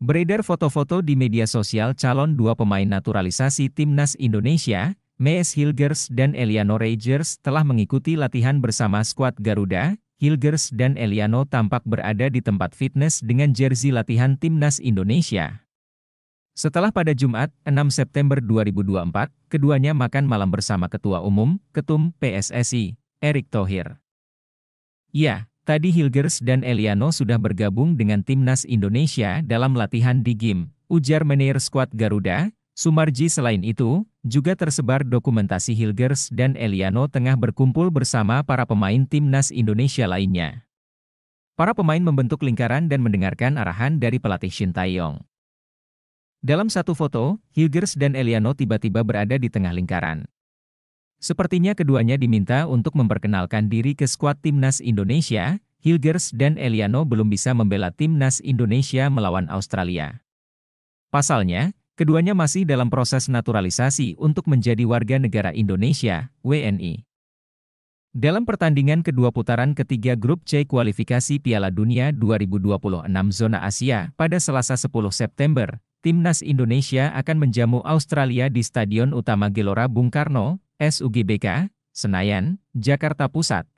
Beredar foto-foto di media sosial calon dua pemain naturalisasi Timnas Indonesia, Mees Hilgers dan Eliano Rangers telah mengikuti latihan bersama skuad Garuda. Hilgers dan Eliano tampak berada di tempat fitness dengan jersey latihan Timnas Indonesia. Setelah pada Jumat, 6 September 2024, keduanya makan malam bersama Ketua Umum, Ketum PSSI, Erick Thohir. Ya, Tadi Hilgers dan Eliano sudah bergabung dengan timnas Indonesia dalam latihan di GIM, ujar manajer skuad Garuda, Sumarji selain itu, juga tersebar dokumentasi Hilgers dan Eliano tengah berkumpul bersama para pemain timnas Indonesia lainnya. Para pemain membentuk lingkaran dan mendengarkan arahan dari pelatih Shin Taeyong. Dalam satu foto, Hilgers dan Eliano tiba-tiba berada di tengah lingkaran. Sepertinya keduanya diminta untuk memperkenalkan diri ke skuad timnas Indonesia, Hilgers dan Eliano belum bisa membela timnas Indonesia melawan Australia. Pasalnya, keduanya masih dalam proses naturalisasi untuk menjadi warga negara Indonesia, WNI. Dalam pertandingan kedua putaran ketiga grup C kualifikasi Piala Dunia 2026 zona Asia pada Selasa 10 September, Timnas Indonesia akan menjamu Australia di Stadion Utama Gelora Bung Karno, SUGBK, Senayan, Jakarta Pusat.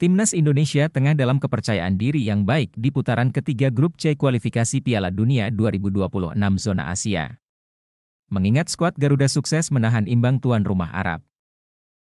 Timnas Indonesia tengah dalam kepercayaan diri yang baik di putaran ketiga grup C kualifikasi Piala Dunia 2026 zona Asia. Mengingat skuad Garuda sukses menahan imbang tuan rumah Arab,